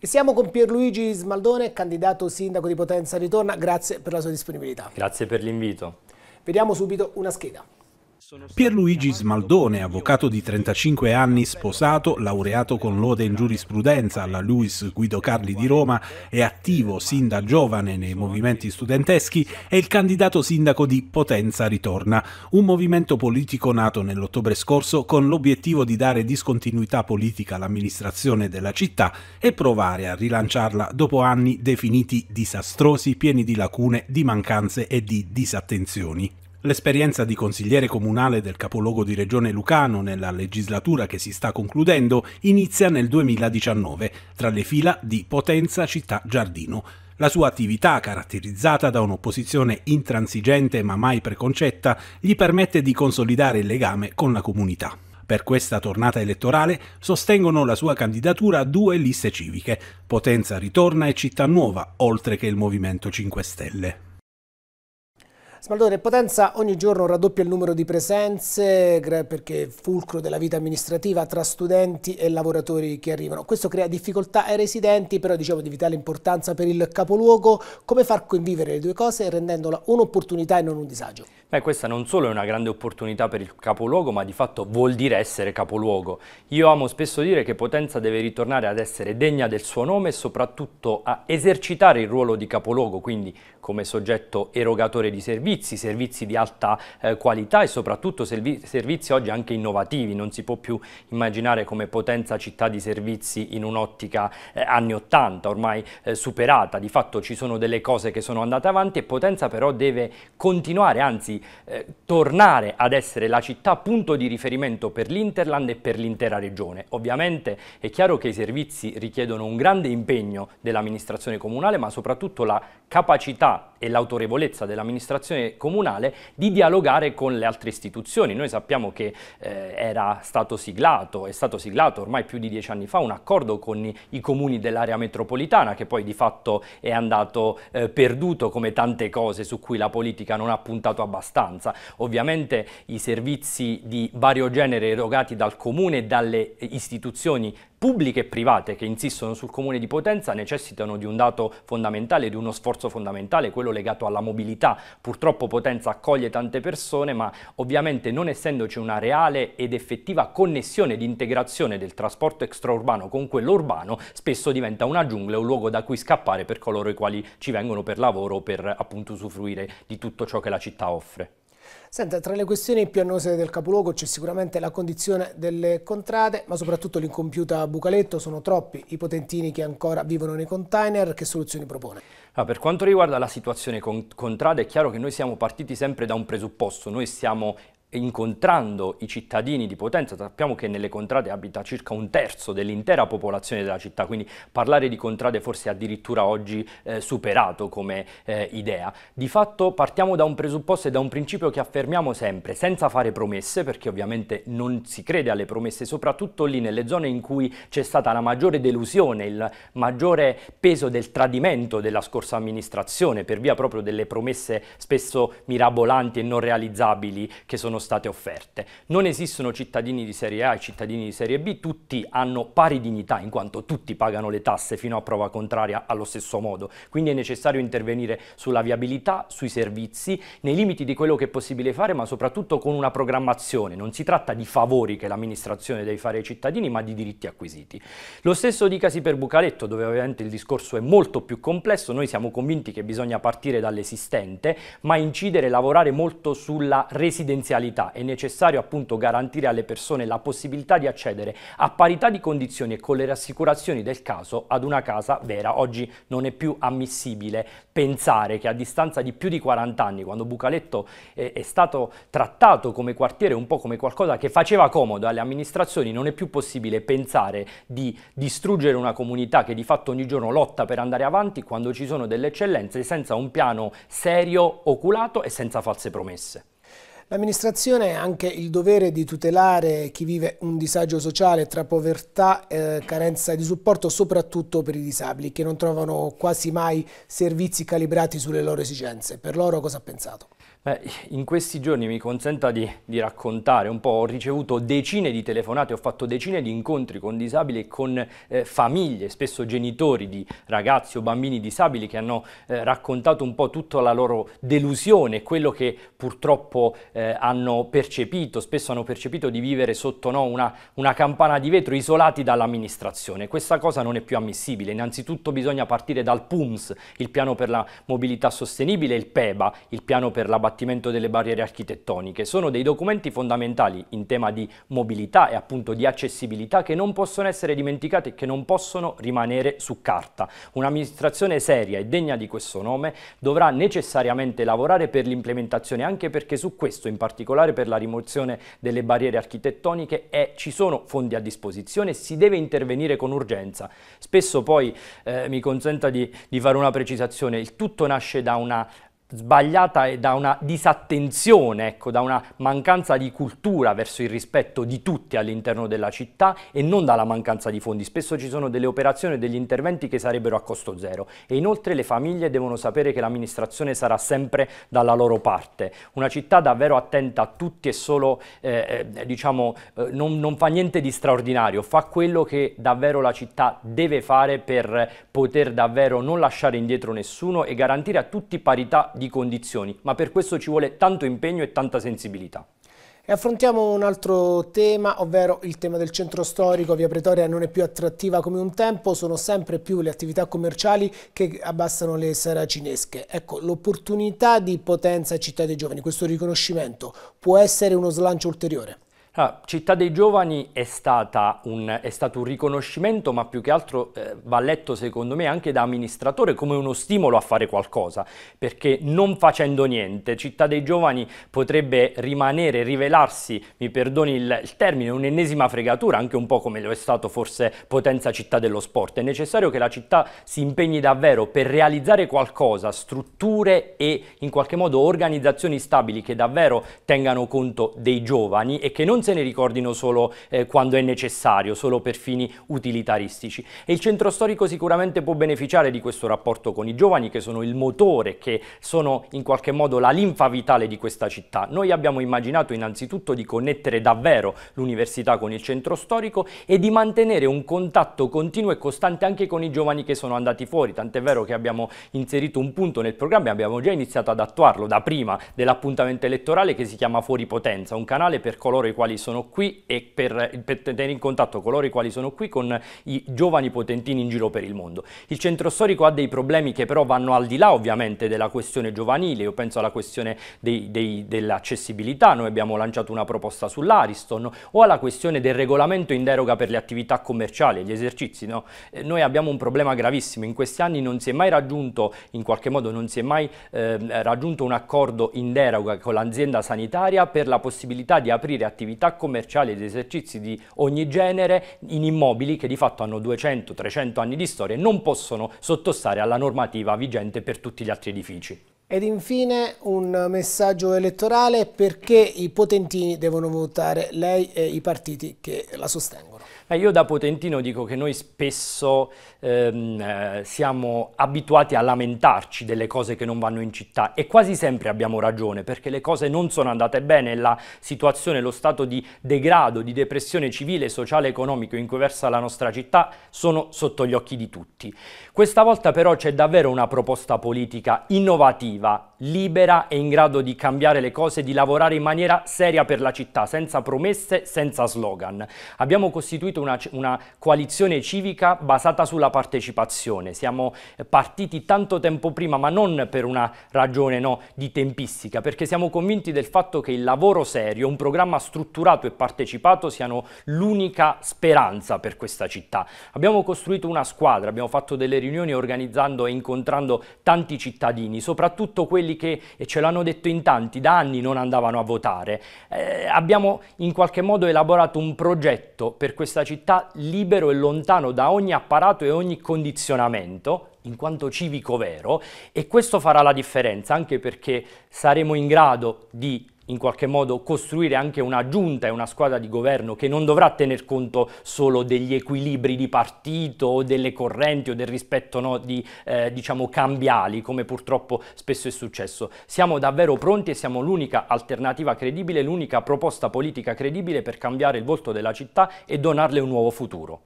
E siamo con Pierluigi Smaldone, candidato sindaco di Potenza Ritorna. Grazie per la sua disponibilità. Grazie per l'invito. Vediamo subito una scheda. Pierluigi Smaldone, avvocato di 35 anni, sposato, laureato con lode in giurisprudenza alla Luis Guido Carli di Roma, e attivo sin da giovane nei movimenti studenteschi, è il candidato sindaco di Potenza Ritorna, un movimento politico nato nell'ottobre scorso con l'obiettivo di dare discontinuità politica all'amministrazione della città e provare a rilanciarla dopo anni definiti disastrosi, pieni di lacune, di mancanze e di disattenzioni. L'esperienza di consigliere comunale del capoluogo di regione Lucano nella legislatura che si sta concludendo inizia nel 2019 tra le fila di Potenza Città Giardino. La sua attività, caratterizzata da un'opposizione intransigente ma mai preconcetta, gli permette di consolidare il legame con la comunità. Per questa tornata elettorale sostengono la sua candidatura due liste civiche, Potenza Ritorna e Città Nuova, oltre che il Movimento 5 Stelle. Smaldore, Potenza ogni giorno raddoppia il numero di presenze perché è fulcro della vita amministrativa tra studenti e lavoratori che arrivano. Questo crea difficoltà ai residenti, però diciamo di vitale importanza per il capoluogo. Come far convivere le due cose rendendola un'opportunità e non un disagio? Beh, questa non solo è una grande opportunità per il capoluogo, ma di fatto vuol dire essere capoluogo. Io amo spesso dire che Potenza deve ritornare ad essere degna del suo nome e soprattutto a esercitare il ruolo di capoluogo, quindi come soggetto erogatore di servizi, servizi di alta eh, qualità e soprattutto servi servizi oggi anche innovativi. Non si può più immaginare come Potenza città di servizi in un'ottica eh, anni 80, ormai eh, superata. Di fatto ci sono delle cose che sono andate avanti e Potenza però deve continuare, anzi eh, tornare ad essere la città punto di riferimento per l'Interland e per l'intera regione. Ovviamente è chiaro che i servizi richiedono un grande impegno dell'amministrazione comunale, ma soprattutto la capacità e l'autorevolezza dell'amministrazione comunale di dialogare con le altre istituzioni. Noi sappiamo che eh, era stato siglato, è stato siglato ormai più di dieci anni fa un accordo con i, i comuni dell'area metropolitana che poi di fatto è andato eh, perduto come tante cose su cui la politica non ha puntato abbastanza abbastanza. Ovviamente i servizi di vario genere erogati dal comune e dalle istituzioni pubbliche e private che insistono sul comune di Potenza necessitano di un dato fondamentale, di uno sforzo fondamentale, quello legato alla mobilità. Purtroppo Potenza accoglie tante persone, ma ovviamente non essendoci una reale ed effettiva connessione ed integrazione del trasporto extraurbano con quello urbano, spesso diventa una giungla, un luogo da cui scappare per coloro i quali ci vengono per lavoro o per appunto usufruire di tutto ciò che la città offre. Senta, tra le questioni più annose del capoluogo c'è sicuramente la condizione delle contrade, ma soprattutto l'incompiuta Bucaletto. Sono troppi i potentini che ancora vivono nei container. Che soluzioni propone? Ah, per quanto riguarda la situazione con contrada, è chiaro che noi siamo partiti sempre da un presupposto. Noi siamo incontrando i cittadini di Potenza, sappiamo che nelle contrade abita circa un terzo dell'intera popolazione della città, quindi parlare di contrade forse addirittura oggi eh, superato come eh, idea. Di fatto partiamo da un presupposto e da un principio che affermiamo sempre, senza fare promesse, perché ovviamente non si crede alle promesse, soprattutto lì nelle zone in cui c'è stata la maggiore delusione, il maggiore peso del tradimento della scorsa amministrazione per via proprio delle promesse spesso mirabolanti e non realizzabili che sono sono state offerte. Non esistono cittadini di serie A e cittadini di serie B, tutti hanno pari dignità in quanto tutti pagano le tasse fino a prova contraria allo stesso modo, quindi è necessario intervenire sulla viabilità, sui servizi, nei limiti di quello che è possibile fare, ma soprattutto con una programmazione. Non si tratta di favori che l'amministrazione deve fare ai cittadini, ma di diritti acquisiti. Lo stesso dicasi per Bucaletto, dove ovviamente il discorso è molto più complesso, noi siamo convinti che bisogna partire dall'esistente, ma incidere e lavorare molto sulla residenzialità legalità è necessario appunto garantire alle persone la possibilità di accedere a parità di condizioni e con le rassicurazioni del caso ad una casa vera. Oggi non è più ammissibile pensare che a distanza di più di 40 anni, quando Bucaletto eh, è stato trattato come quartiere un po' come qualcosa che faceva comodo alle amministrazioni, non è più possibile pensare di distruggere una comunità che di fatto ogni giorno lotta per andare avanti quando ci sono delle eccellenze senza un piano serio, oculato e senza false promesse. L'amministrazione ha anche il dovere di tutelare chi vive un disagio sociale tra povertà, eh, carenza di supporto, soprattutto per i disabili che non trovano quasi mai servizi calibrati sulle loro esigenze. Per loro cosa ha pensato? in questi giorni mi consenta di, di, raccontare un po', ho ricevuto decine di telefonate, ho fatto decine di incontri con disabili e con eh, famiglie, spesso genitori di ragazzi o bambini disabili che hanno eh, raccontato un po' tutta la loro delusione, quello che purtroppo eh, hanno percepito, spesso hanno percepito di vivere sotto no, una, una campana di vetro isolati dall'amministrazione. Questa cosa non è più ammissibile, innanzitutto bisogna partire dal PUMS, il piano per la mobilità sostenibile, il PEBA, il piano per la batteria abbattimento delle barriere architettoniche. Sono dei documenti fondamentali in tema di mobilità e appunto di accessibilità che non possono essere dimenticati e che non possono rimanere su carta. Un'amministrazione seria e degna di questo nome dovrà necessariamente lavorare per l'implementazione anche perché su questo, in particolare per la rimozione delle barriere architettoniche, è, eh, ci sono fondi a disposizione e si deve intervenire con urgenza. Spesso poi eh, mi consenta di, di fare una precisazione, il tutto nasce da una sbagliata e da una disattenzione, ecco, da una mancanza di cultura verso il rispetto di tutti all'interno della città e non dalla mancanza di fondi. Spesso ci sono delle operazioni e degli interventi che sarebbero a costo zero e inoltre le famiglie devono sapere che l'amministrazione sarà sempre dalla loro parte. Una città davvero attenta a tutti e solo, eh, eh diciamo, eh, non, non fa niente di straordinario, fa quello che davvero la città deve fare per poter davvero non lasciare indietro nessuno e garantire a tutti parità di condizioni, ma per questo ci vuole tanto impegno e tanta sensibilità. E affrontiamo un altro tema, ovvero il tema del centro storico. Via Pretoria non è più attrattiva come un tempo, sono sempre più le attività commerciali che abbassano le saracinesche. Ecco, l'opportunità di potenza città dei giovani, questo riconoscimento, può essere uno slancio ulteriore? Ah, Città dei Giovani è, un, è, stato un riconoscimento, ma più che altro eh, va letto secondo me anche da amministratore come uno stimolo a fare qualcosa, perché non facendo niente Città dei Giovani potrebbe rimanere, rivelarsi, mi perdoni il, il termine, un'ennesima fregatura, anche un po' come lo è stato forse Potenza Città dello Sport. È necessario che la città si impegni davvero per realizzare qualcosa, strutture e in qualche modo organizzazioni stabili che davvero tengano conto dei giovani e che non se ne ricordino solo eh, quando è necessario, solo per fini utilitaristici. E il centro storico sicuramente può beneficiare di questo rapporto con i giovani che sono il motore, che sono in qualche modo la linfa vitale di questa città. Noi abbiamo immaginato innanzitutto di connettere davvero l'università con il centro storico e di mantenere un contatto continuo e costante anche con i giovani che sono andati fuori, tant'è vero che abbiamo inserito un punto nel programma e abbiamo già iniziato ad attuarlo da prima dell'appuntamento elettorale che si chiama Fuori Potenza, un canale per coloro i quali sono qui e per, per, tenere in contatto coloro i quali sono qui con i giovani potentini in giro per il mondo. Il centro storico ha dei problemi che però vanno al di là ovviamente della questione giovanile, io penso alla questione dell'accessibilità, noi abbiamo lanciato una proposta sull'Ariston o alla questione del regolamento in deroga per le attività commerciali, gli esercizi, no? Eh, noi abbiamo un problema gravissimo, in questi anni non si è mai raggiunto, in qualche modo non si è mai eh, raggiunto un accordo in deroga con l'azienda sanitaria per la possibilità di aprire attività attività commerciali ed esercizi di ogni genere in immobili che di fatto hanno 200-300 anni di storia e non possono sottostare alla normativa vigente per tutti gli altri edifici. Ed infine un messaggio elettorale perché i potentini devono votare lei e i partiti che la sostengono. Eh, io da potentino dico che noi spesso ehm, eh, siamo abituati a lamentarci delle cose che non vanno in città e quasi sempre abbiamo ragione perché le cose non sono andate bene, la situazione, lo stato di degrado, di depressione civile, sociale e economico in cui versa la nostra città sono sotto gli occhi di tutti. Questa volta però c'è davvero una proposta politica innovativa innovativa, libera e in grado di cambiare le cose di lavorare in maniera seria per la città, senza promesse, senza slogan. Abbiamo costituito una, una coalizione civica basata sulla partecipazione. Siamo partiti tanto tempo prima, ma non per una ragione no, di tempistica, perché siamo convinti del fatto che il lavoro serio, un programma strutturato e partecipato siano l'unica speranza per questa città. Abbiamo costruito una squadra, abbiamo fatto delle riunioni organizzando e incontrando tanti cittadini, soprattutto soprattutto quelli che, e ce l'hanno detto in tanti, da anni non andavano a votare. Eh, abbiamo in qualche modo elaborato un progetto per questa città libero e lontano da ogni apparato e ogni condizionamento, in quanto civico vero, e questo farà la differenza anche perché saremo in grado di in qualche modo costruire anche una giunta e una squadra di governo che non dovrà tener conto solo degli equilibri di partito o delle correnti o del rispetto no, di eh, diciamo cambiali come purtroppo spesso è successo. Siamo davvero pronti e siamo l'unica alternativa credibile, l'unica proposta politica credibile per cambiare il volto della città e donarle un nuovo futuro.